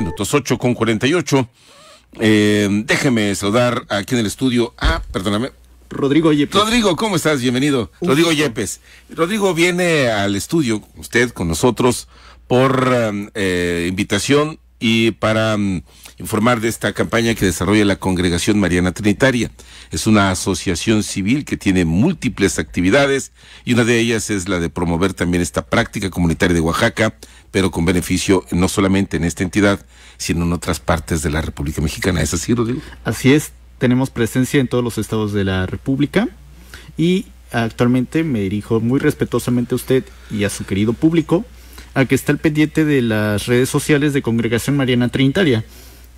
Minutos 8 con 48. Eh, déjeme saludar aquí en el estudio. a, perdóname. Rodrigo Yepes. Rodrigo, ¿cómo estás? Bienvenido. Rodrigo Yepes. Rodrigo viene al estudio, usted con nosotros, por eh, invitación y para mm, informar de esta campaña que desarrolla la Congregación Mariana Trinitaria. Es una asociación civil que tiene múltiples actividades y una de ellas es la de promover también esta práctica comunitaria de Oaxaca, pero con beneficio no solamente en esta entidad, sino en otras partes de la República Mexicana. ¿Es así, Rodrigo? Así es, tenemos presencia en todos los estados de la República y actualmente me dirijo muy respetuosamente a usted y a su querido público a que está el pendiente de las redes sociales de Congregación Mariana Trinitaria,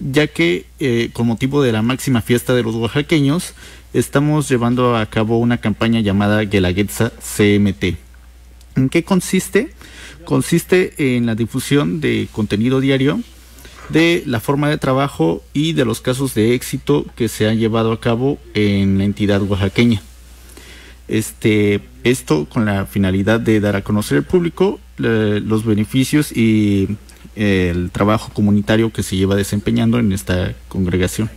ya que eh, con motivo de la máxima fiesta de los oaxaqueños, estamos llevando a cabo una campaña llamada Guelaguetza CMT. ¿En qué consiste? Consiste en la difusión de contenido diario de la forma de trabajo y de los casos de éxito que se han llevado a cabo en la entidad oaxaqueña. Este, esto con la finalidad de dar a conocer al público eh, los beneficios y eh, el trabajo comunitario que se lleva desempeñando en esta congregación.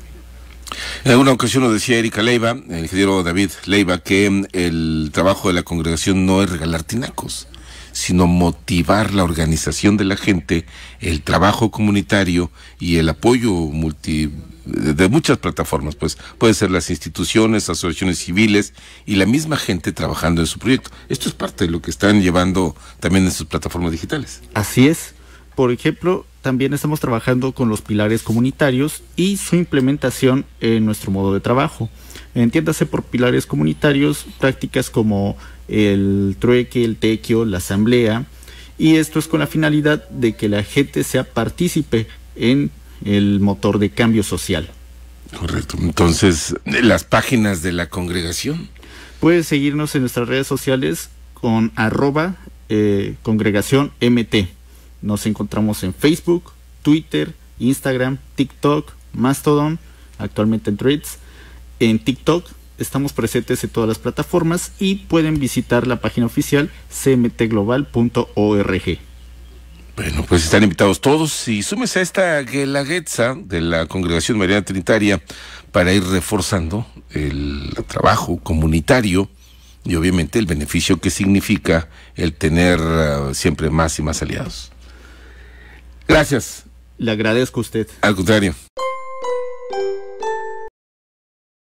En una ocasión nos decía Erika Leiva, el ingeniero David Leiva, que el trabajo de la congregación no es regalar tinacos, sino motivar la organización de la gente, el trabajo comunitario y el apoyo multi, de muchas plataformas, pues pueden ser las instituciones, asociaciones civiles y la misma gente trabajando en su proyecto. Esto es parte de lo que están llevando también en sus plataformas digitales. Así es. Por ejemplo, también estamos trabajando con los pilares comunitarios y su implementación en nuestro modo de trabajo. Entiéndase por pilares comunitarios prácticas como el trueque, el tequio, la asamblea, y esto es con la finalidad de que la gente sea partícipe en el motor de cambio social. Correcto. Entonces, las páginas de la congregación. Puedes seguirnos en nuestras redes sociales con arroba eh, congregación MT. Nos encontramos en Facebook, Twitter, Instagram, TikTok, Mastodon, actualmente en Threads. En TikTok estamos presentes en todas las plataformas y pueden visitar la página oficial cmtglobal.org. Bueno, pues están invitados todos y súmese a esta guelaguetza de la Congregación Mariana Trinitaria para ir reforzando el trabajo comunitario y obviamente el beneficio que significa el tener ah, siempre más y más aliados. Gracias. Le agradezco a usted. Al contrario.